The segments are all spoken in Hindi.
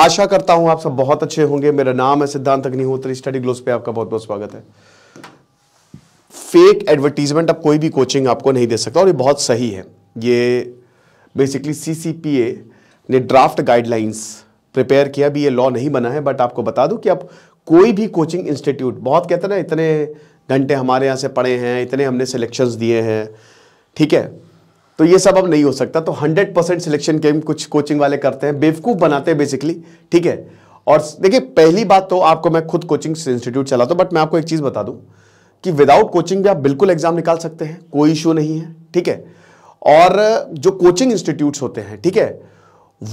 आशा करता हूं आप सब बहुत अच्छे होंगे मेरा नाम है सिद्धांत अग्निहोत्री स्टडी ग्लोस पे आपका बहुत बहुत स्वागत है फेक एडवर्टीजमेंट अब कोई भी कोचिंग आपको नहीं दे सकता और ये बहुत सही है ये बेसिकली सीसीपीए ने ड्राफ्ट गाइडलाइंस प्रिपेयर किया भी ये लॉ नहीं बना है बट आपको बता दूं कि आप कोई भी कोचिंग इंस्टीट्यूट बहुत कहते हैं ना इतने घंटे हमारे यहाँ से पढ़े हैं इतने हमने सिलेक्शंस दिए हैं ठीक है तो ये सब अब नहीं हो सकता तो 100 परसेंट सिलेक्शन गेम कुछ कोचिंग वाले करते हैं बेवकूफ़ बनाते हैं बेसिकली ठीक है और देखिए पहली बात तो आपको मैं खुद कोचिंग इंस्टीट्यूट चलाता हूँ बट मैं आपको एक चीज़ बता दूँ कि विदाउट कोचिंग भी आप बिल्कुल एग्जाम निकाल सकते हैं कोई इश्यू नहीं है ठीक है और जो कोचिंग इंस्टीट्यूट्स होते हैं ठीक है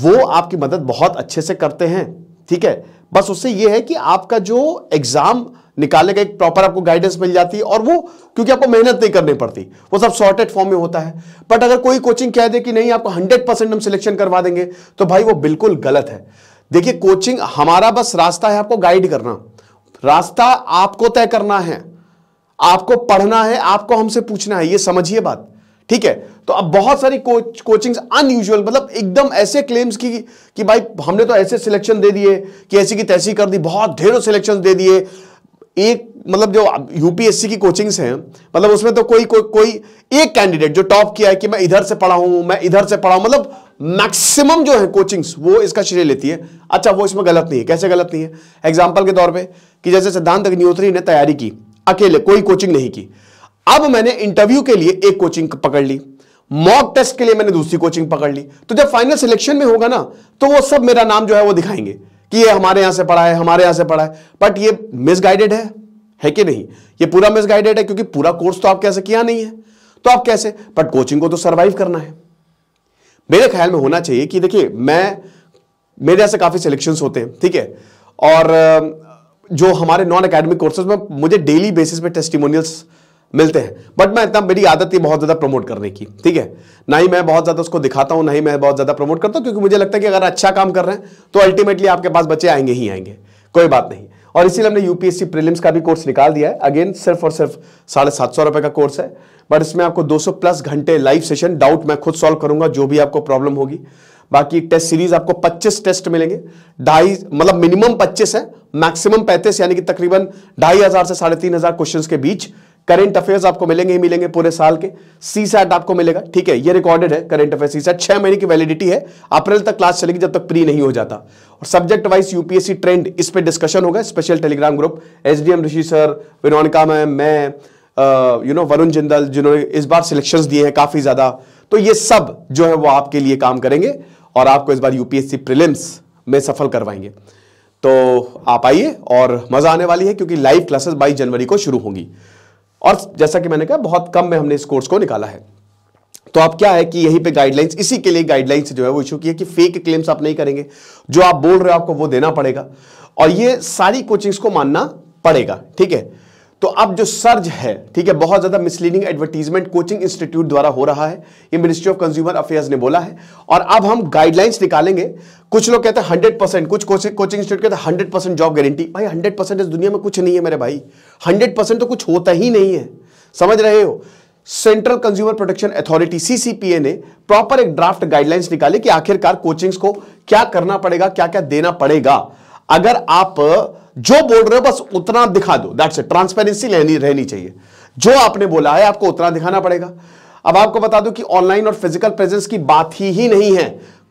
वो आपकी मदद बहुत अच्छे से करते हैं ठीक है बस उससे ये है कि आपका जो एग्ज़ाम निकालने का एक प्रॉपर आपको गाइडेंस मिल जाती है और वो क्योंकि आपको मेहनत नहीं करनी पड़ती वो सब शॉर्टेड फॉर्म में होता है बट अगर कोई कोचिंग कह दे कि नहीं आपको हंड्रेड परसेंट हम सिलेक्शन करवा देंगे तो भाई वो बिल्कुल गलत है देखिए कोचिंग हमारा बस रास्ता है आपको गाइड करना रास्ता आपको तय करना है आपको पढ़ना है आपको हमसे पूछना है ये समझिए बात ठीक है तो अब बहुत सारी कोच कोचिंग अनयूजल मतलब एकदम ऐसे क्लेम्स की कि भाई हमने तो ऐसे सिलेक्शन दे दिए कि ऐसी की तैसी कर दी बहुत ढेरों सिलेक्शन दे दिए एक मतलब जो यूपीएससी की कोचिंग्स हैं मतलब उसमें तो कोई कोई कोई एक कैंडिडेट जो टॉप किया है कि मैं इधर से पढ़ा हूं मैं इधर से पढ़ा हूं मतलब मैक्सिमम जो है कोचिंग्स वो इसका श्रेय लेती है अच्छा वो इसमें गलत नहीं है कैसे गलत नहीं है एग्जाम्पल के तौर पर कि जैसे सिद्धांत अग्निहोत्री ने तैयारी की अकेले कोई कोचिंग नहीं की अब मैंने इंटरव्यू के लिए एक कोचिंग पकड़ ली मॉक टेस्ट के लिए मैंने दूसरी कोचिंग पकड़ ली तो जब फाइनल सिलेक्शन में होगा ना तो वो सब मेरा नाम जो है वो दिखाएंगे कि ये हमारे यहां से पढ़ा है हमारे यहां से पढ़ा है बट ये मिसगाइडेड है है कि नहीं ये पूरा मिसगाइडेड है क्योंकि पूरा कोर्स तो आप कैसे किया नहीं है तो आप कैसे बट कोचिंग को तो सर्वाइव करना है मेरे ख्याल में होना चाहिए कि देखिए मैं मेरे यहाँ से काफ़ी सिलेक्शन होते हैं ठीक है और जो हमारे नॉन अकेडमिक कोर्सेज में मुझे डेली बेसिस पे टेस्टिमोनियल्स मिलते हैं बट मैं इतना मेरी आदत ही बहुत ज़्यादा प्रमोट करने की ठीक है ना ही मैं बहुत ज़्यादा उसको दिखाता हूं ना ही मैं बहुत ज़्यादा प्रमोट करता हूँ क्योंकि मुझे लगता है कि अगर अच्छा काम कर रहे हैं तो अल्टीमेटली आपके पास बच्चे आएंगे ही आएंगे कोई बात नहीं और इसीलिए हमने यूपीएससी प्रीलिम्स का भी कोर्स निकाल दिया है अगेन सिर्फ और सिर्फ साढ़े सात सौ रुपए का कोर्स है बट इसमें आपको सौ प्लस घंटे लाइव सेशन डाउट मैं खुद सॉल्व करूंगा जो भी आपको प्रॉब्लम होगी बाकी टेस्ट सीरीज आपको 25 टेस्ट मिलेंगे ढाई मतलब मिनिमम 25 है मैक्सिमम 35 यानी कि तकरीबन ढाई हज़ार से साढ़े तीन हज़ार क्वेश्चन के बीच करंट अफेयर्स आपको मिलेंगे ही मिलेंगे पूरे साल के सी सैट आपको मिलेगा ठीक है ये रिकॉर्डेड है करंट अफेयर सी सैट छह महीने की वैलिडिटी है अप्रैल तक क्लास चलेगी जब तक प्री नहीं हो जाता और सब्जेक्ट वाइज यूपीएससी ट्रेंड इस पर डिस्कशन होगा special telegram group H D M Rishi sir विनोनिका मैम मैं यू नो वरुण जिंदल जिन्होंने इस बार सिलेक्शन दिए हैं काफी ज्यादा तो ये सब जो है वो आपके लिए काम करेंगे और आपको इस बार यूपीएससी प्रिलिम्स में सफल करवाएंगे तो आप आइए और मजा आने वाली है क्योंकि लाइव क्लासेस 22 जनवरी को शुरू होंगी और जैसा कि मैंने कहा बहुत कम में हमने इस कोर्स को निकाला है तो आप क्या है कि यहीं पे गाइडलाइंस इसी के लिए गाइडलाइंस जो है वो इशू की है कि फेक क्लेम्स आप नहीं करेंगे जो आप बोल रहे हो आपको वो देना पड़ेगा और ये सारी कोचिंग्स को मानना पड़ेगा ठीक है तो अब जो सर्ज है ठीक है बहुत ज्यादा मिसलीडिंग एडवर्टीजमेंट कोचिंग इंस्टीट्यूट द्वारा हो रहा है ये मिनिस्ट्री ऑफ कंज्यूमर अफेयर्स ने बोला है और अब हम गाइडलाइंस निकालेंगे कुछ लोग कहते हैं 100 परसेंट कुछ कोचिंग कोचिंग इंस्टीट्यूट कहते हैं 100 परसेंट जॉब गारंटी भाई 100 परसेंट इस दुनिया में कुछ नहीं है मेरे भाई हंड्रेड परसेंट तो कुछ होता ही नहीं है समझ रहे हो central consumer protection authority CCPA ने प्रॉपर एक ड्राफ्ट गाइडलाइंस निकाली कि आखिरकार कोचिंग्स को क्या करना पड़ेगा क्या क्या देना पड़ेगा अगर आप जो बोल रहे हो बस उतना दिखा दो दैट्स ट्रांसपेरेंसी लेनी रहनी चाहिए जो आपने बोला है आपको उतना दिखाना पड़ेगा अब आपको बता दूं कि ऑनलाइन और फिजिकल प्रेजेंस की बात ही ही नहीं है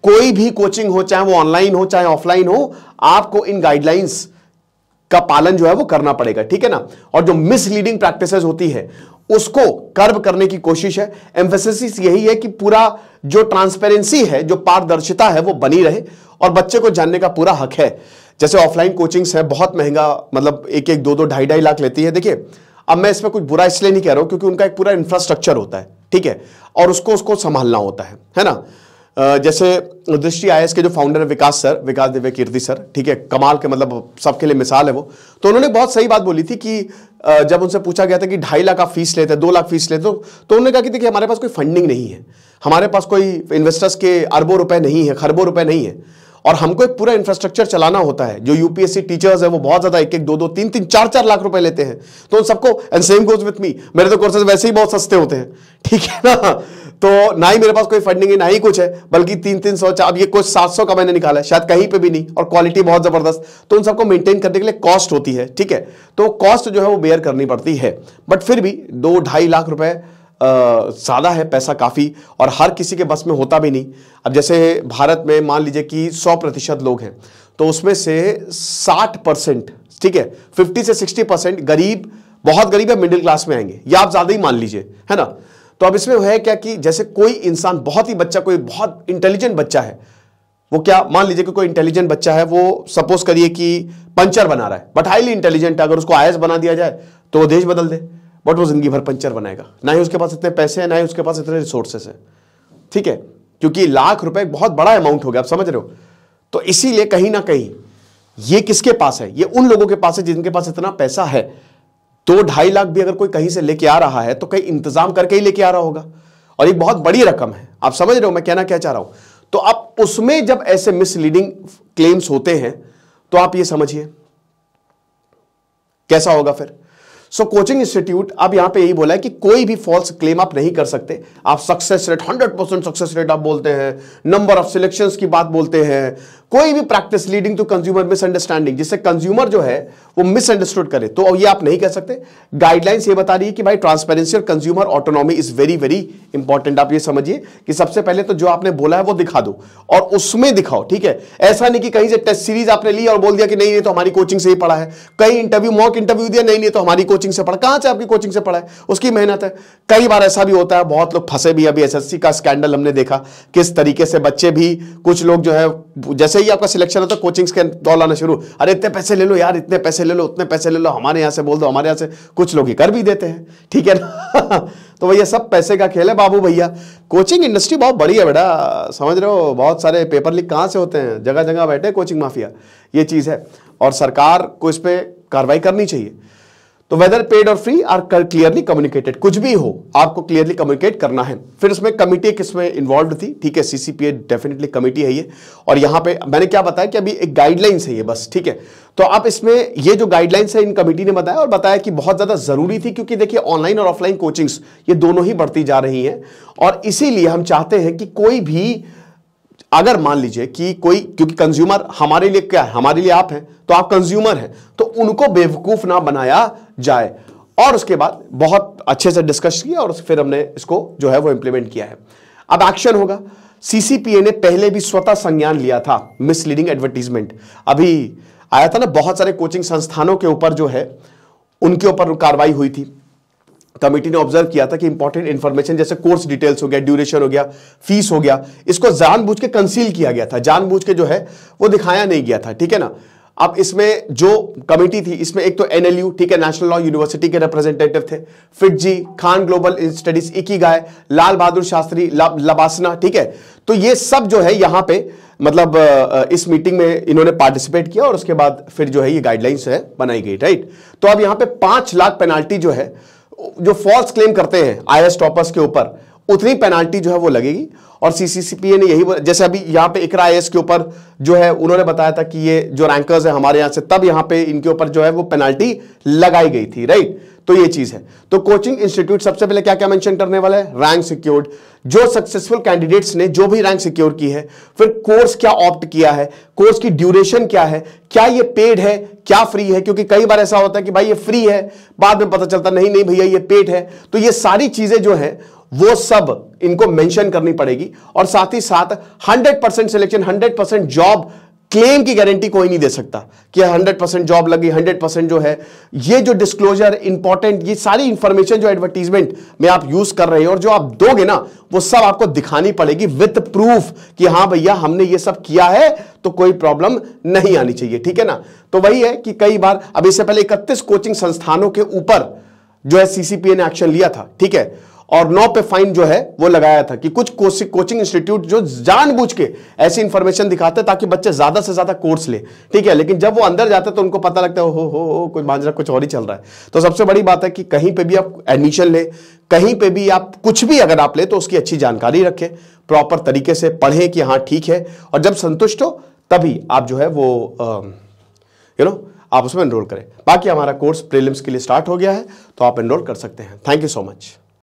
कोई भी कोचिंग हो चाहे वो ऑनलाइन हो चाहे ऑफलाइन हो आपको इन गाइडलाइंस का पालन जो है वो करना पड़ेगा ठीक है ना और जो मिसलीडिंग प्रैक्टिस होती है उसको कर्व करने की कोशिश है एम्फेसिस यही है कि पूरा जो ट्रांसपेरेंसी है जो पारदर्शिता है वो बनी रहे और बच्चे को जानने का पूरा हक है जैसे ऑफलाइन कोचिंग्स है बहुत महंगा मतलब एक एक दो दो ढाई ढाई लाख लेती है देखिए अब मैं इसमें कुछ बुरा इसलिए नहीं कह रहा हूँ क्योंकि उनका एक पूरा इंफ्रास्ट्रक्चर होता है ठीक है और उसको उसको संभालना होता है है ना जैसे दृष्टि आई के जो फाउंडर है विकास सर विकास दिव्य कीर्ति सर ठीक है कमाल के मतलब सबके लिए मिसाल है वो तो उन्होंने बहुत सही बात बोली थी कि जब उनसे पूछा गया था कि ढाई लाख का फीस लेते हैं दो लाख फीस लेते तो, तो उन्होंने कहा कि देखिए हमारे पास कोई फंडिंग नहीं है हमारे पास कोई इन्वेस्टर्स के अरबों रुपए नहीं है खरबों रुपए नहीं है और हमको एक पूरा इंफ्रास्ट्रक्चर चलाना होता है जो यूपीएससी टीचर्स है वो बहुत ज्यादा एक एक दो दो तीन तीन चार चार लाख रुपए लेते हैं तो उन सबको and same goes with me मेरे तो कोर्सेज वैसे ही बहुत सस्ते होते हैं ठीक है ना तो ना ही मेरे पास कोई फंडिंग है ना ही कुछ है बल्कि तीन तीन सौ अब ये कुछ सात सौ का मैंने निकाला है शायद कहीं पे भी नहीं और क्वालिटी बहुत जबरदस्त तो उन सबको मेंटेन करने के लिए कॉस्ट होती है ठीक है तो कॉस्ट जो है वो बेयर करनी पड़ती है बट फिर भी दो ढाई लाख रुपए ज़्यादा है पैसा काफ़ी और हर किसी के बस में होता भी नहीं अब जैसे भारत में मान लीजिए कि 100 प्रतिशत लोग हैं तो उसमें से 60 परसेंट ठीक है 50 से 60 परसेंट गरीब बहुत गरीब है मिडिल क्लास में आएंगे या आप ज़्यादा ही मान लीजिए है ना तो अब इसमें है क्या कि जैसे कोई इंसान बहुत ही बच्चा कोई बहुत इंटेलिजेंट बच्चा है वो क्या मान लीजिए कि कोई इंटेलिजेंट बच्चा है वो सपोज करिए कि पंचर बना रहा है बट हाईली इंटेलिजेंट है अगर उसको आई बना दिया जाए तो वो देश बदल दे बट वो जिंदगी भर पंचर बनाएगा ना ही उसके पास इतने पैसे हैं ना ही उसके पास इतने रिसोर्सेस हैं ठीक है क्योंकि लाख रुपए एक बहुत बड़ा अमाउंट हो गया आप समझ रहे हो तो इसीलिए कहीं ना कहीं ये किसके पास है ये उन लोगों के पास है जिनके पास इतना पैसा है दो ढाई लाख भी अगर कोई कहीं से लेके आ रहा है तो कहीं इंतजाम करके ही लेके आ रहा होगा और ये बहुत बड़ी रकम है आप समझ रहे हो मैं कहना क्या चाह रहा हूं तो आप उसमें जब ऐसे मिसलीडिंग क्लेम्स होते हैं तो आप ये समझिए कैसा होगा फिर सो कोचिंग इंस्टीट्यूट अब यहां पे यही बोला है कि कोई भी फॉल्स क्लेम आप नहीं कर सकते आप success rate 100 percent success rate आप बोलते हैं नंबर ऑफ सिलेक्शन की बात बोलते हैं कोई भी practice leading to consumer misunderstanding जिससे कंज्यूमर जो है वो मिसअंडरस्टूड करे तो ये आप नहीं कर सकते गाइडलाइंस ये बता रही है कि भाई ट्रांसपेरेंसी और consumer autonomy is very very important आप ये समझिए कि सबसे पहले तो जो आपने बोला है वो दिखा दो और उसमें दिखाओ ठीक है ऐसा नहीं कि कहीं से टेस्ट सीरीज आपने ली और बोल दिया कि नहीं ये तो हमारी कोचिंग से ही पढ़ा है कहीं इंटरव्यू मॉक इंटरव्यू दिया नहीं ये तो हमारी कोचिंग कोचिंग से पढ़ा कहां से आपकी कोचिंग से पढ़ा है उसकी मेहनत है कई बार ऐसा भी होता है बहुत लोग फंसे भी अभी एसएससी का स्कैंडल हमने देखा किस तरीके से बच्चे भी कुछ लोग जो है जैसे ही आपका सिलेक्शन होता है कोचिंग के दौर लाना शुरू अरे इतने पैसे ले लो यार इतने पैसे ले लो उतने पैसे ले लो हमारे यहां से बोल दो हमारे यहां से कुछ लोग ही कर भी देते हैं ठीक है ना तो भैया सब पैसे का खेल है बाबू भैया कोचिंग इंडस्ट्री बहुत बड़ी है बेटा समझ रहे हो बहुत सारे पेपर लीक कहाँ से होते हैं जगह जगह बैठे कोचिंग माफिया ये चीज़ है और सरकार को इस पर कार्रवाई करनी चाहिए तो वेदर पेड और फ्री आर क्लियरली कम्युनिकेटेड कुछ भी हो आपको क्लियरली कम्युनिकेट करना है फिर उसमें कमिटी किसमें इन्वॉल्व थी ठीक है सीसीपीए डेफिनेटली कमिटी है ये और यहां पे मैंने क्या बताया कि अभी एक गाइडलाइंस है ये बस ठीक है तो आप इसमें ये जो गाइडलाइंस है इन कमेटी ने बताया और बताया कि बहुत ज़्यादा ज़रूरी थी क्योंकि देखिए ऑनलाइन और ऑफलाइन कोचिंग्स ये दोनों ही बढ़ती जा रही हैं और इसीलिए हम चाहते हैं कि कोई भी अगर मान लीजिए कि कोई क्योंकि कंज्यूमर हमारे लिए क्या है हमारे लिए आप हैं तो आप कंज्यूमर हैं तो उनको बेवकूफ ना बनाया जाए और उसके बाद बहुत अच्छे से डिस्कस किया और फिर हमने इसको जो है वो इंप्लीमेंट किया है अब एक्शन होगा सीसीपीए ने पहले भी स्वतः संज्ञान लिया था मिसलीडिंग एडवर्टीजमेंट अभी आया था ना बहुत सारे कोचिंग संस्थानों के ऊपर जो है उनके ऊपर कार्रवाई हुई थी कमेटी ने ऑब्जर्व किया था कि इंपॉर्टेंट इन्फॉर्मेशन जैसे कोर्स डिटेल्स हो गया ड्यूरेशन हो गया फीस हो गया इसको जानबूझ के कंसील किया गया था जानबूझ के जो है वो दिखाया नहीं गया था ठीक है ना अब इसमें जो कमेटी थी इसमें एक तो एनएलयू ठीक है नेशनल लॉ यूनिवर्सिटी के रिप्रेजेंटेटिव थे फिट जी खान ग्लोबल स्टडीज इकी गाय लाल बहादुर शास्त्री लबासना ठीक है तो ये सब जो है यहां पे मतलब इस मीटिंग में इन्होंने पार्टिसिपेट किया और उसके बाद फिर जो है ये गाइडलाइंस है बनाई गई राइट तो अब यहाँ पे पांच लाख पेनाल्टी जो है जो फॉल्स क्लेम करते हैं आई टॉपर्स के ऊपर उतनी पेनाल्टी जो है वो लगेगी और सीसीसीपीए ने यही जैसे अभी यहां पे इकरा एस के ऊपर जो है उन्होंने बताया था कि ये जो रैंकर्स है हमारे यहां से तब यहां पे इनके ऊपर जो है वो पेनाल्टी लगाई गई थी राइट तो ये चीज है तो कोचिंग इंस्टीट्यूट सबसे पहले क्या क्या मेंशन करने वाला है रैंक सिक्योर्ड जो सक्सेसफुल कैंडिडेट्स ने जो भी रैंक सिक्योर की है फिर कोर्स क्या ऑप्ट किया है कोर्स की ड्यूरेशन क्या है क्या ये पेड है क्या फ्री है क्योंकि कई बार ऐसा होता है कि भाई ये फ्री है बाद में पता चलता नहीं नहीं भैया ये पेड है तो ये सारी चीजें जो है वो सब इनको मेंशन करनी पड़ेगी और साथ ही साथ 100 percent selection 100 percent job claim की गारंटी कोई नहीं दे सकता कि 100 परसेंट जॉब लगी 100 परसेंट जो है ये जो डिस्क्लोजर इंपॉर्टेंट ये सारी इंफॉर्मेशन जो एडवर्टीजमेंट में आप यूज कर रहे हैं और जो आप दोगे ना वो सब आपको दिखानी पड़ेगी विथ प्रूफ कि हाँ भैया हमने ये सब किया है तो कोई प्रॉब्लम नहीं आनी चाहिए ठीक है ना तो वही है कि कई बार अब इससे पहले इकतीस कोचिंग संस्थानों के ऊपर जो है सीसीपीए ने एक्शन लिया था ठीक है और नौ पे फाइन जो है वो लगाया था कि कुछ कोचिंग इंस्टीट्यूट जो जानबूझ के ऐसी इंफॉर्मेशन दिखाते ताकि बच्चे ज्यादा से ज्यादा कोर्स ले ठीक है लेकिन जब वो अंदर जाते तो उनको पता लगता है हो हो हो कुछ माजरा कुछ और ही चल रहा है तो सबसे बड़ी बात है कि कहीं पे भी आप एडमिशन ले कहीं पे भी आप कुछ भी अगर आप ले तो उसकी अच्छी जानकारी रखें प्रॉपर तरीके से पढ़ें कि हाँ ठीक है और जब संतुष्ट हो तभी आप जो है वो यू नो आप उसमें एनरोल करें बाकी हमारा कोर्स प्रीलिम्स के लिए स्टार्ट हो गया है तो आप एनरोल कर सकते हैं थैंक यू सो मच